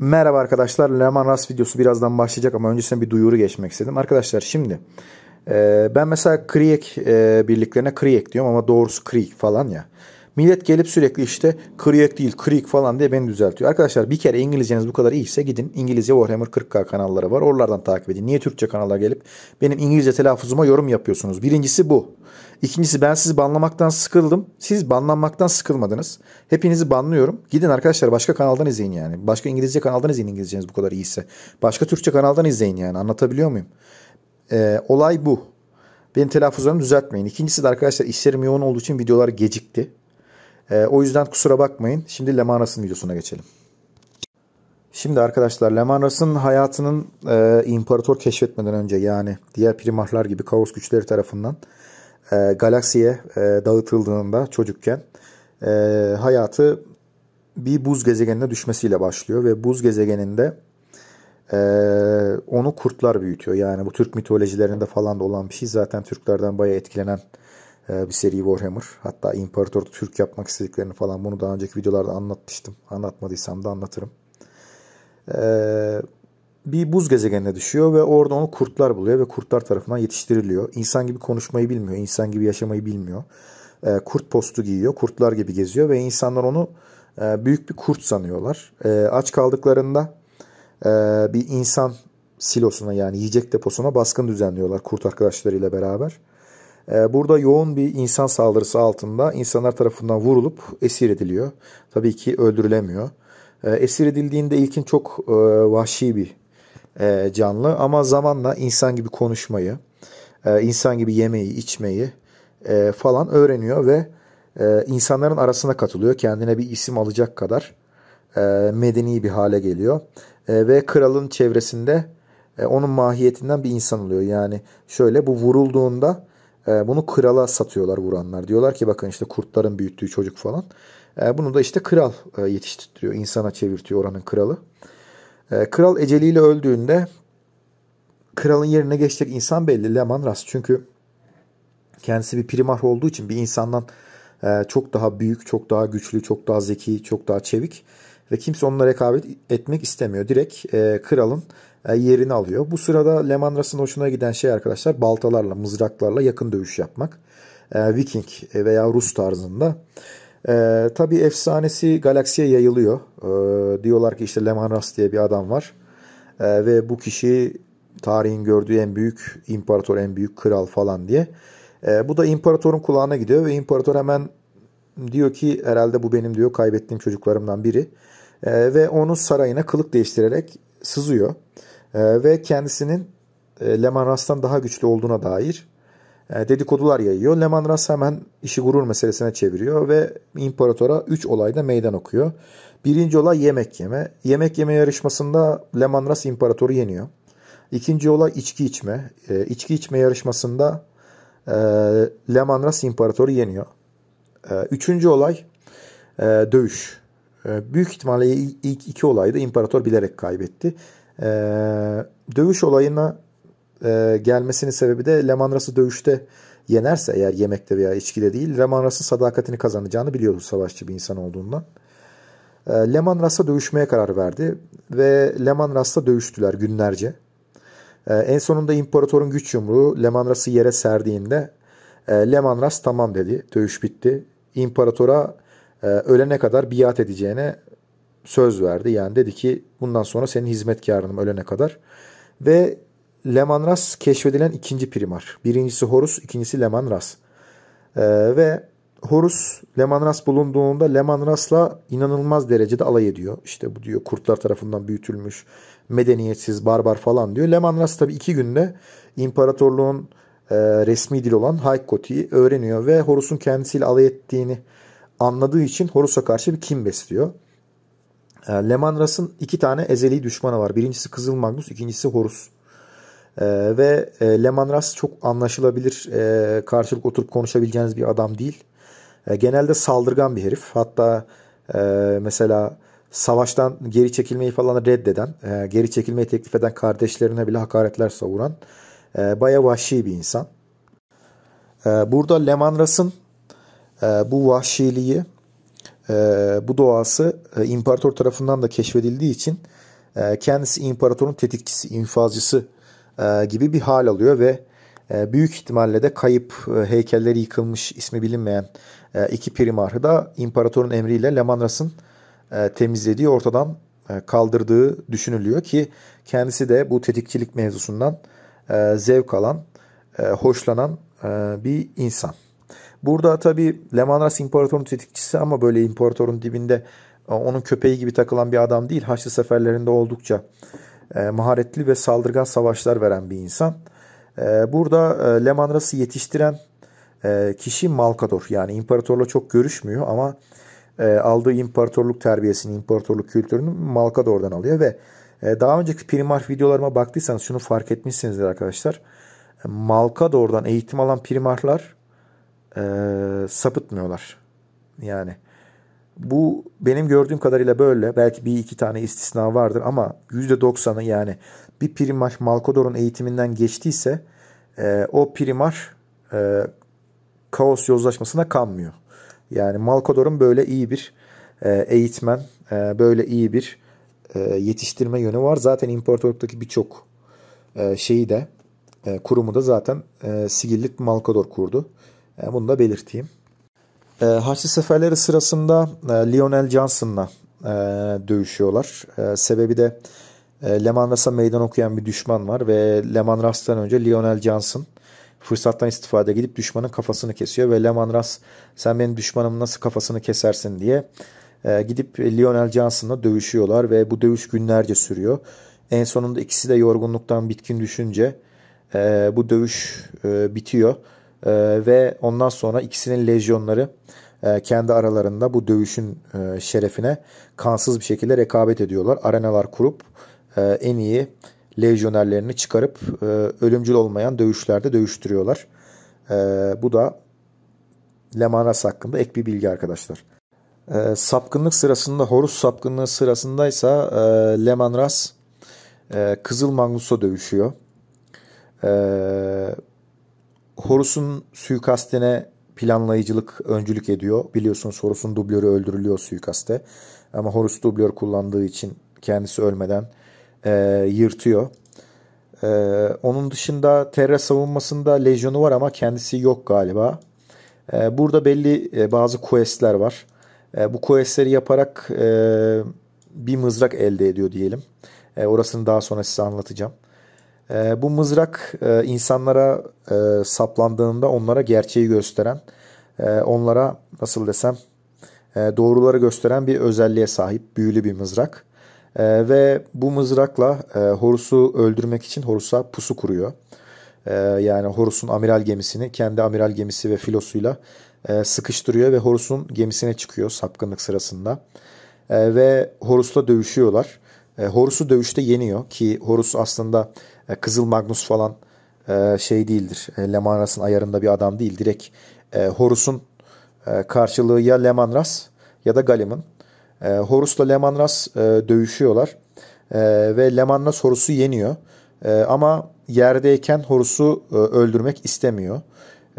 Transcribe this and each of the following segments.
Merhaba arkadaşlar. Leman Ras videosu birazdan başlayacak ama öncesinde bir duyuru geçmek istedim. Arkadaşlar şimdi e, ben mesela Kriek e, birliklerine Kriek diyorum ama doğrusu Kriek falan ya. Millet gelip sürekli işte creek değil creek falan diye beni düzeltiyor. Arkadaşlar bir kere İngilizceniz bu kadar iyiyse gidin İngilizce Warhammer 40k kanalları var. Oralardan takip edin. Niye Türkçe kanala gelip benim İngilizce telaffuzuma yorum yapıyorsunuz? Birincisi bu. İkincisi ben sizi banlamaktan sıkıldım. Siz banlanmaktan sıkılmadınız. Hepinizi banlıyorum. Gidin arkadaşlar başka kanaldan izleyin yani. Başka İngilizce kanaldan izleyin İngilizceniz bu kadar iyiyse. Başka Türkçe kanaldan izleyin yani. Anlatabiliyor muyum? Ee, olay bu. Benim telaffuzlarımı düzeltmeyin. İkincisi de arkadaşlar işlerim yoğun olduğu için videolar gecikti. E, o yüzden kusura bakmayın. Şimdi Lemanas'ın videosuna geçelim. Şimdi arkadaşlar Lemanras'ın hayatının e, imparator keşfetmeden önce yani diğer primahlar gibi kaos güçleri tarafından e, galaksiye e, dağıtıldığında çocukken e, hayatı bir buz gezegenine düşmesiyle başlıyor ve buz gezegeninde e, onu kurtlar büyütüyor. Yani bu Türk mitolojilerinde falan da olan bir şey zaten Türklerden bayağı etkilenen ee, bir seri Warhammer. Hatta İmparator Türk yapmak istediklerini falan bunu daha önceki videolarda anlatmıştım. Anlatmadıysam da anlatırım. Ee, bir buz gezegenine düşüyor ve orada onu kurtlar buluyor ve kurtlar tarafından yetiştiriliyor. İnsan gibi konuşmayı bilmiyor, insan gibi yaşamayı bilmiyor. Ee, kurt postu giyiyor, kurtlar gibi geziyor ve insanlar onu e, büyük bir kurt sanıyorlar. Aç kaldıklarında e, bir insan silosuna yani yiyecek deposuna baskın düzenliyorlar kurt arkadaşlarıyla beraber. Ee, burada yoğun bir insan saldırısı altında insanlar tarafından vurulup esir ediliyor. Tabii ki öldürülemiyor. Ee, esir edildiğinde ilkin çok e, vahşi bir e, canlı ama zamanla insan gibi konuşmayı, e, insan gibi yemeyi, içmeyi falan öğreniyor ve insanların arasına katılıyor. Kendine bir isim alacak kadar medeni bir hale geliyor. Ve kralın çevresinde onun mahiyetinden bir insan oluyor. Yani şöyle bu vurulduğunda ee, bunu krala satıyorlar vuranlar. Diyorlar ki bakın işte kurtların büyüttüğü çocuk falan. Ee, bunu da işte kral e, yetiştiriyor. insana çevirtiyor oranın kralı. Ee, kral eceliyle öldüğünde kralın yerine geçecek insan belli Leman Ras. Çünkü kendisi bir primar olduğu için bir insandan e, çok daha büyük, çok daha güçlü, çok daha zeki, çok daha çevik ve kimse onunla rekabet etmek istemiyor. Direkt e, kralın e, yerini alıyor. Bu sırada Lemandras'ın hoşuna giden şey arkadaşlar baltalarla, mızraklarla yakın dövüş yapmak. E, Viking veya Rus tarzında. Ee, tabii efsanesi galaksiye yayılıyor. E, diyorlar ki işte Lemanras diye bir adam var. ve bu kişi tarihin gördüğü en büyük imparator, en büyük kral falan diye. bu da imparatorun kulağına gidiyor ve imparator hemen diyor ki herhalde bu benim diyor kaybettiğim çocuklarımdan biri. Ee, ve onu sarayına kılık değiştirerek sızıyor e, ve kendisinin e, Leman Ras'tan daha güçlü olduğuna dair e, dedikodular yayıyor. Leman Ras hemen işi gurur meselesine çeviriyor ve imparatora 3 olayda meydan okuyor. Birinci olay yemek yeme. Yemek yeme yarışmasında Leman Ras imparatoru yeniyor. İkinci olay içki içme. E, içki içme yarışmasında e, Leman Ras imparatoru yeniyor. E, üçüncü olay e, dövüş. Ee, büyük ihtimalle ilk iki olayı da imparator bilerek kaybetti. Ee, dövüş olayına e, gelmesinin sebebi de Lemanras'ı dövüşte yenerse eğer yemekte veya içkide değil Lemanras'ın sadakatini kazanacağını biliyordu savaşçı bir insan olduğundan. Ee, Lemanras'la dövüşmeye karar verdi ve Lemanras'la dövüştüler günlerce. En sonunda imparatorun güç yumruğu Lemanras'ı yere serdiğinde Lemanras tamam dedi. Dövüş bitti. İmparatora e, ölene kadar biat edeceğine söz verdi. Yani dedi ki bundan sonra senin hizmetkarınım ölene kadar. Ve Lemanras keşfedilen ikinci primar. Birincisi Horus, ikincisi Lemanras. Ee, ve Horus Lemanras bulunduğunda Lemanras'la inanılmaz derecede alay ediyor. İşte bu diyor kurtlar tarafından büyütülmüş, medeniyetsiz, barbar falan diyor. Lemanras tabi iki günde imparatorluğun e, resmi dil olan Haykkoti'yi öğreniyor ve Horus'un kendisiyle alay ettiğini anladığı için Horus'a karşı bir kim besliyor. E, ee, Lemanras'ın iki tane ezeli düşmanı var. Birincisi Kızıl Magnus, ikincisi Horus. E, ve e, Lemanras çok anlaşılabilir, e, karşılık oturup konuşabileceğiniz bir adam değil. E, genelde saldırgan bir herif. Hatta e, mesela savaştan geri çekilmeyi falan reddeden, e, geri çekilmeyi teklif eden kardeşlerine bile hakaretler savuran e, baya vahşi bir insan. E, burada Lemanras'ın ee, bu vahşiliği, e, bu doğası e, imparator tarafından da keşfedildiği için e, kendisi imparatorun tetikçisi, infazcısı gibi bir hal alıyor ve büyük ihtimalle de kayıp heykelleri yıkılmış ismi bilinmeyen iki primarı da imparatorun emriyle Lemanras'ın temizlediği ortadan kaldırdığı düşünülüyor ki kendisi de bu tetikçilik mevzusundan zevk alan, hoşlanan bir insan. Burada tabii Lemanras imparatorun tetikçisi ama böyle imparatorun dibinde e, onun köpeği gibi takılan bir adam değil. Haçlı seferlerinde oldukça e, maharetli ve saldırgan savaşlar veren bir insan. E, burada Lemanras'ı yetiştiren kişi Malkador. Yani imparatorla çok görüşmüyor ama aldığı imparatorluk terbiyesini, imparatorluk kültürünü Malkador'dan alıyor ve daha önceki Primar videolarıma baktıysanız şunu fark etmişsinizdir arkadaşlar. Malkador'dan eğitim alan primarlar e, sapıtmıyorlar. Yani bu benim gördüğüm kadarıyla böyle. Belki bir iki tane istisna vardır ama %90'ı yani bir primar Malkodor'un eğitiminden geçtiyse e, o primar e, kaos yozlaşmasına kanmıyor. Yani Malkodor'un böyle iyi bir e, eğitmen, e, böyle iyi bir e, yetiştirme yönü var. Zaten imparatorluktaki birçok e, şeyi de e, kurumu da zaten e, Sigillit Malkodor kurdu. E, bunu da belirteyim. E, Haçlı seferleri sırasında e, Lionel Johnson'la dövüşüyorlar. Sebebi de Leman Ras'a meydan okuyan bir düşman var ve Leman Ras'tan önce Lionel Johnson fırsattan istifade gidip düşmanın kafasını kesiyor ve Leman Ras sen benim düşmanımın nasıl kafasını kesersin diye gidip Lionel Johnson'la dövüşüyorlar ve bu dövüş günlerce sürüyor. En sonunda ikisi de yorgunluktan bitkin düşünce bu dövüş bitiyor e, ve ondan sonra ikisinin lejyonları e, kendi aralarında bu dövüşün e, şerefine kansız bir şekilde rekabet ediyorlar. Arenalar kurup e, en iyi lejyonerlerini çıkarıp e, ölümcül olmayan dövüşlerde dövüştürüyorlar. E, bu da Lemanas hakkında ek bir bilgi arkadaşlar. E, sapkınlık sırasında Horus sapkınlığı sırasındaysa e, Lemanras e, Kızıl Mangus'a dövüşüyor. E, Horus'un suikastine planlayıcılık öncülük ediyor. Biliyorsunuz Horus'un dublörü öldürülüyor suikaste. Ama Horus dublör kullandığı için kendisi ölmeden e, yırtıyor. E, onun dışında Terra savunmasında lejyonu var ama kendisi yok galiba. E, burada belli e, bazı questler var. E, bu questleri yaparak e, bir mızrak elde ediyor diyelim. E, orasını daha sonra size anlatacağım. E, bu mızrak e, insanlara e, saplandığında onlara gerçeği gösteren, e, onlara nasıl desem e, doğruları gösteren bir özelliğe sahip büyülü bir mızrak. E, ve bu mızrakla e, Horus'u öldürmek için Horus'a pusu kuruyor. E, yani Horus'un amiral gemisini kendi amiral gemisi ve filosuyla e, sıkıştırıyor ve Horus'un gemisine çıkıyor sapkınlık sırasında. E, ve Horus'la dövüşüyorlar. E, Horus'u dövüşte yeniyor ki Horus aslında e, Kızıl Magnus falan e, şey değildir. E, Lemanras'ın ayarında bir adam değil. Direkt Horus'un karşılığı ya Lemanras ya da Galim'in. Horus'la Lemanras e, dövüşüyorlar e, ve Lemanras Horus'u yeniyor. ama yerdeyken Horus'u öldürmek istemiyor.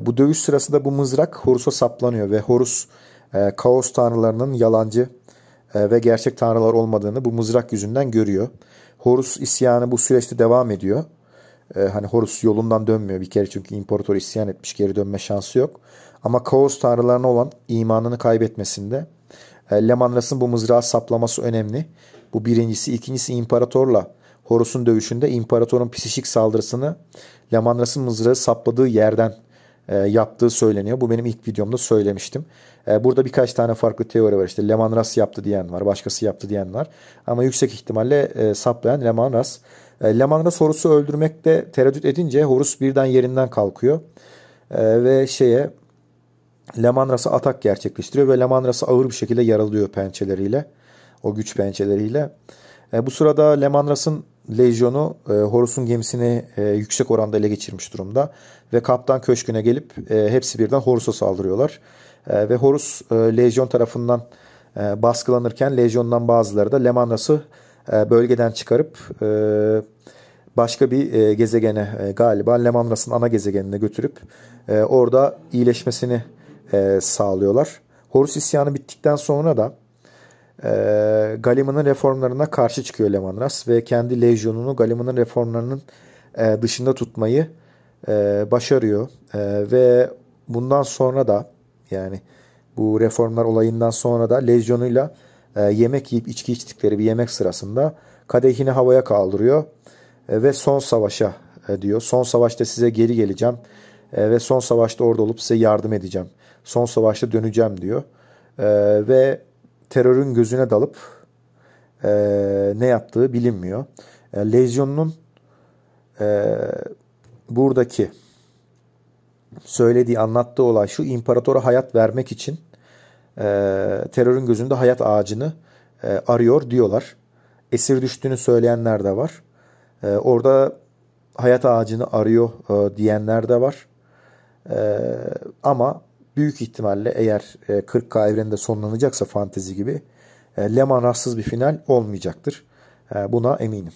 bu dövüş sırasında bu mızrak Horus'a saplanıyor ve Horus kaos tanrılarının yalancı e, ve gerçek tanrılar olmadığını bu mızrak yüzünden görüyor. Horus isyanı bu süreçte devam ediyor. E, hani Horus yolundan dönmüyor bir kere çünkü imparator isyan etmiş geri dönme şansı yok. Ama kaos tanrılarına olan imanını kaybetmesinde e, Lemanras'ın bu mızrağı saplaması önemli. Bu birincisi. ikincisi imparatorla Horus'un dövüşünde imparatorun psişik saldırısını Lemanras'ın mızrağı sapladığı yerden e, yaptığı söyleniyor. Bu benim ilk videomda söylemiştim. E, burada birkaç tane farklı teori var. İşte Leman Ras yaptı diyen var. Başkası yaptı diyen var. Ama yüksek ihtimalle e, saplayan Leman Ras. Leman Ras Horus'u öldürmekte tereddüt edince Horus birden yerinden kalkıyor. Ve şeye Leman Ras'a atak gerçekleştiriyor ve Leman Ras'a ağır bir şekilde yaralıyor pençeleriyle. O güç pençeleriyle. Bu sırada Leman Ras'ın lejyonu e, Horus'un gemisini e, yüksek oranda ele geçirmiş durumda. Ve kaptan köşküne gelip e, hepsi birden Horus'a saldırıyorlar. E, ve Horus e, lejyon tarafından e, baskılanırken lejyondan bazıları da Lemanas'ı e, bölgeden çıkarıp e, başka bir e, gezegene e, galiba Lemanras'ın ana gezegenine götürüp e, orada iyileşmesini e, sağlıyorlar. Horus isyanı bittikten sonra da e, Galiman'ın reformlarına karşı çıkıyor Lemanras ve kendi lejyonunu Galiman'ın reformlarının e, dışında tutmayı e, başarıyor e, ve bundan sonra da yani bu reformlar olayından sonra da lejyonuyla e, yemek yiyip içki içtikleri bir yemek sırasında kadehini havaya kaldırıyor e, ve son savaşa e, diyor. Son savaşta size geri geleceğim e, ve son savaşta orada olup size yardım edeceğim. Son savaşta döneceğim diyor. E, ve terörün gözüne dalıp e, ne yaptığı bilinmiyor. E, Lezyon'un e, buradaki söylediği, anlattığı olay şu. İmparatora hayat vermek için e, terörün gözünde hayat ağacını e, arıyor diyorlar. Esir düştüğünü söyleyenler de var. E, orada hayat ağacını arıyor e, diyenler de var. E, ama büyük ihtimalle eğer 40K e, evreninde sonlanacaksa fantezi gibi e, Leman rahatsız bir final olmayacaktır. E, buna eminim.